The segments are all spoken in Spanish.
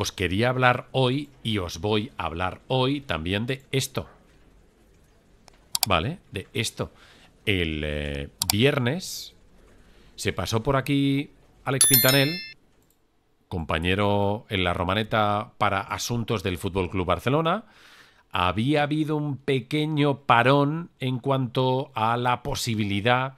os quería hablar hoy y os voy a hablar hoy también de esto. ¿Vale? De esto. El eh, viernes se pasó por aquí Alex Pintanel, compañero en la Romaneta para asuntos del Fútbol Club Barcelona. Había habido un pequeño parón en cuanto a la posibilidad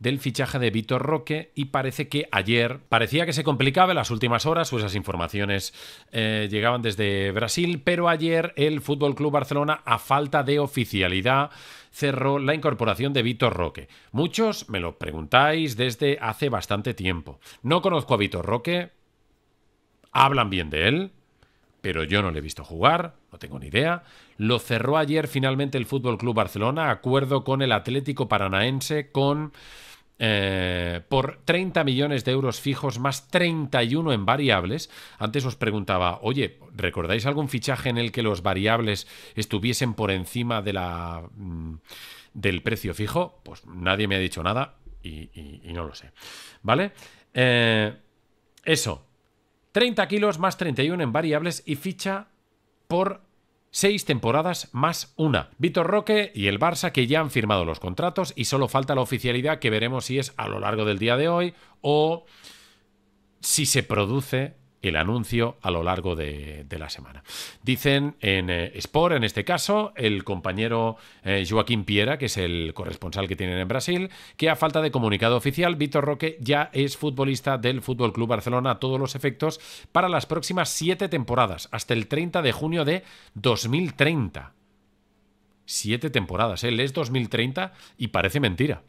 del fichaje de Vitor Roque y parece que ayer parecía que se complicaba en las últimas horas, pues esas informaciones eh, llegaban desde Brasil, pero ayer el Fútbol Club Barcelona, a falta de oficialidad, cerró la incorporación de Vitor Roque. Muchos me lo preguntáis desde hace bastante tiempo. No conozco a Vitor Roque, hablan bien de él, pero yo no le he visto jugar, no tengo ni idea. Lo cerró ayer finalmente el Fútbol Club Barcelona, acuerdo con el Atlético Paranaense, con eh, por 30 millones de euros fijos más 31 en variables. Antes os preguntaba, oye, ¿recordáis algún fichaje en el que los variables estuviesen por encima de la, mm, del precio fijo? Pues nadie me ha dicho nada y, no lo sé. ¿Vale? Eh, eso. 30 kilos más 31 en variables y ficha por Seis temporadas más una. Vitor Roque y el Barça que ya han firmado los contratos y solo falta la oficialidad que veremos si es a lo largo del día de hoy o si se produce el anuncio a lo largo de, la semana. Dicen en eh, Sport, en este caso, el compañero eh, Joaquín Piera, que es el corresponsal que tienen en Brasil, que a falta de comunicado oficial, Víctor Roque ya es futbolista del Fútbol Club Barcelona a todos los efectos para las próximas siete temporadas, hasta el 30 de junio de 2030. Siete temporadas, él es 2030 y parece mentira.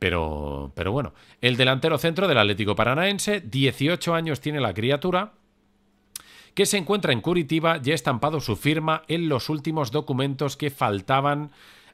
Pero, pero bueno, el delantero centro del Atlético Paranaense, 18 años tiene la criatura, que se encuentra en Curitiba y ha estampado su firma en los últimos documentos que faltaban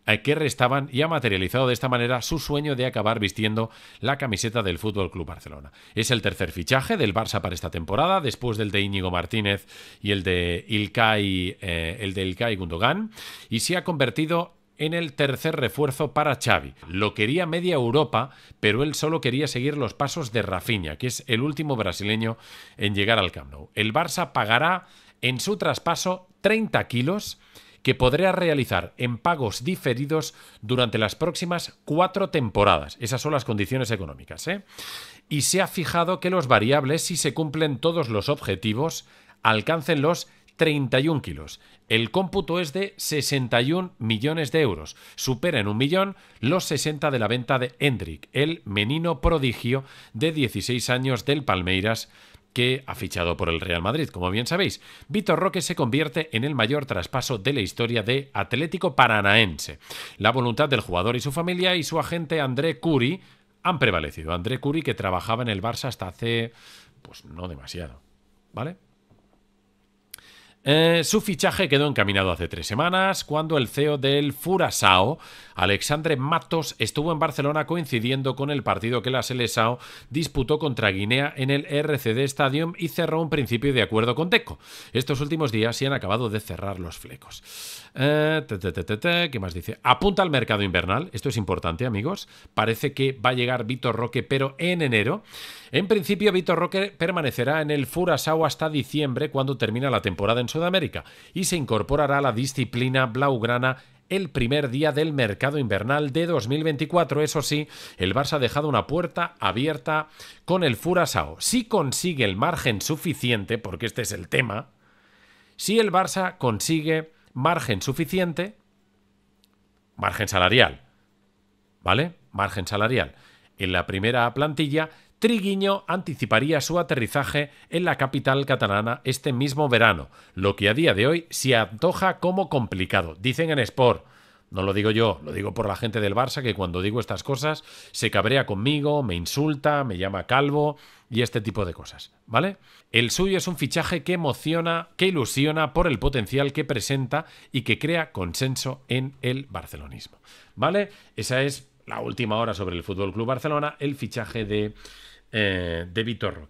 eh, que restaban y ha materializado de esta manera su sueño de acabar vistiendo la camiseta del Fútbol Club Barcelona. Es el tercer fichaje del Barça para esta temporada, después del de Íñigo Martínez y el de Ilkay, eh, el de Ilkay Gundogan, y se ha convertido en el tercer refuerzo para Xavi. Lo quería media Europa, pero él solo quería seguir los pasos de Rafinha, que es el último brasileño en llegar al Camp Nou. El Barça pagará en su traspaso 30 kilos que podrá realizar en pagos diferidos durante las próximas cuatro temporadas. Esas son las condiciones económicas. ¿eh? Y se ha fijado que los variables, si se cumplen todos los objetivos, alcancen los 31 kilos. El cómputo es de 61 millones de euros. Supera en un millón los 60 de la venta de Hendrik, el menino prodigio de 16 años del Palmeiras que ha fichado por el Real Madrid, como bien sabéis. Vitor Roque se convierte en el mayor traspaso de la historia de Atlético Paranaense. La voluntad del jugador y su familia y su agente André Curi han prevalecido. André Curi que trabajaba en el Barça hasta hace, pues no demasiado, ¿vale? Eh, su fichaje quedó encaminado hace tres semanas, cuando el CEO del Furasao, Alexandre Matos, estuvo en Barcelona coincidiendo con el partido que la Selesao disputó contra Guinea en el RCD Stadium y cerró un principio de acuerdo con Teco. Estos últimos días se han acabado de cerrar los flecos. Eh, ¿Qué más dice? Apunta al mercado invernal, esto es importante amigos, parece que va a llegar Vitor Roque, pero en enero. En principio Vitor Roque permanecerá en el Furasao hasta diciembre, cuando termina la temporada en América y se incorporará a la disciplina blaugrana el primer día del mercado invernal de 2024. Eso sí, el Barça ha dejado una puerta abierta con el Furasao. Si consigue el margen suficiente, porque este es el tema, si el Barça consigue margen suficiente, margen salarial, ¿vale? Margen salarial en la primera plantilla, Triguiño anticiparía su aterrizaje en la capital catalana este mismo verano, lo que a día de hoy se antoja como complicado. Dicen en Sport, no lo digo yo, lo digo por la gente del Barça que cuando digo estas cosas se cabrea conmigo, me insulta, me llama calvo y este tipo de cosas, ¿vale? El suyo es un fichaje que emociona, que ilusiona por el potencial que presenta y que crea consenso en el barcelonismo, ¿vale? Esa es la última hora sobre el Fútbol Club Barcelona, el fichaje de eh, de Vitor Roque.